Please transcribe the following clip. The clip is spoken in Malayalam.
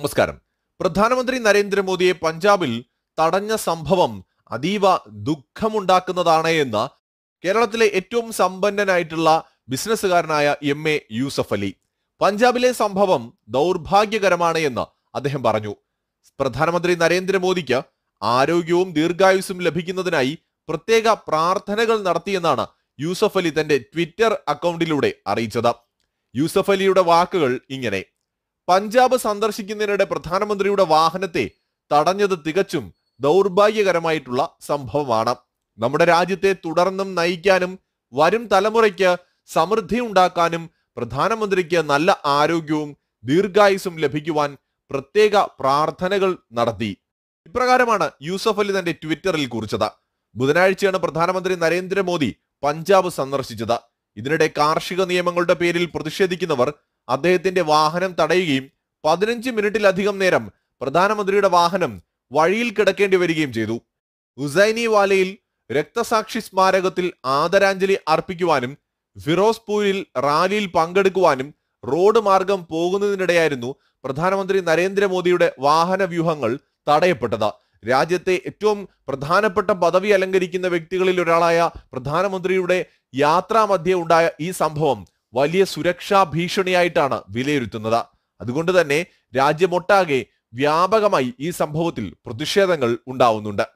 നമസ്കാരം പ്രധാനമന്ത്രി നരേന്ദ്രമോദിയെ പഞ്ചാബിൽ തടഞ്ഞ സംഭവം അതീവ ദുഃഖമുണ്ടാക്കുന്നതാണ് എന്ന് കേരളത്തിലെ ഏറ്റവും സമ്പന്നനായിട്ടുള്ള ബിസിനസ്സുകാരനായ എം എ യൂസഫ് അലി പഞ്ചാബിലെ സംഭവം ദൗർഭാഗ്യകരമാണ് എന്ന് അദ്ദേഹം പറഞ്ഞു പ്രധാനമന്ത്രി നരേന്ദ്രമോദിക്ക് ആരോഗ്യവും ദീർഘായുസ്സും ലഭിക്കുന്നതിനായി പ്രത്യേക പ്രാർത്ഥനകൾ നടത്തിയെന്നാണ് യൂസഫ് അലി തന്റെ ട്വിറ്റർ അക്കൗണ്ടിലൂടെ അറിയിച്ചത് യൂസഫ് അലിയുടെ വാക്കുകൾ ഇങ്ങനെ പഞ്ചാബ് സന്ദർശിക്കുന്നതിനിടെ പ്രധാനമന്ത്രിയുടെ വാഹനത്തെ തടഞ്ഞത് തികച്ചും ദൗർഭാഗ്യകരമായിട്ടുള്ള സംഭവമാണ് നമ്മുടെ രാജ്യത്തെ തുടർന്നും നയിക്കാനും വരും തലമുറയ്ക്ക് സമൃദ്ധി ഉണ്ടാക്കാനും പ്രധാനമന്ത്രിക്ക് നല്ല ആരോഗ്യവും ദീർഘായുസും ലഭിക്കുവാൻ പ്രത്യേക പ്രാർത്ഥനകൾ നടത്തി ഇപ്രകാരമാണ് യൂസഫ് അലി തന്റെ ട്വിറ്ററിൽ കുറിച്ചത് ബുധനാഴ്ചയാണ് പ്രധാനമന്ത്രി നരേന്ദ്രമോദി പഞ്ചാബ് സന്ദർശിച്ചത് ഇതിനിടെ കാർഷിക നിയമങ്ങളുടെ പേരിൽ പ്രതിഷേധിക്കുന്നവർ അദ്ദേഹത്തിന്റെ വാഹനം തടയുകയും പതിനഞ്ച് മിനിറ്റിലധികം നേരം പ്രധാനമന്ത്രിയുടെ വാഹനം വഴിയിൽ കിടക്കേണ്ടി വരികയും ചെയ്തു ഉസൈനി വാലയിൽ രക്തസാക്ഷി സ്മാരകത്തിൽ ആദരാഞ്ജലി അർപ്പിക്കുവാനും ഫിറോസ്പൂരിൽ റാലിയിൽ പങ്കെടുക്കുവാനും റോഡ് മാർഗം പോകുന്നതിനിടെയായിരുന്നു പ്രധാനമന്ത്രി നരേന്ദ്രമോദിയുടെ വാഹന വ്യൂഹങ്ങൾ തടയപ്പെട്ടത് രാജ്യത്തെ ഏറ്റവും പ്രധാനപ്പെട്ട പദവി അലങ്കരിക്കുന്ന വ്യക്തികളിൽ ഒരാളായ പ്രധാനമന്ത്രിയുടെ യാത്രാമധ്യേ ഉണ്ടായ ഈ സംഭവം വലിയ സുരക്ഷാ ഭീഷണിയായിട്ടാണ് വിലയിരുത്തുന്നത് അതുകൊണ്ട് തന്നെ രാജ്യമൊട്ടാകെ വ്യാപകമായി ഈ സംഭവത്തിൽ പ്രതിഷേധങ്ങൾ ഉണ്ടാവുന്നുണ്ട്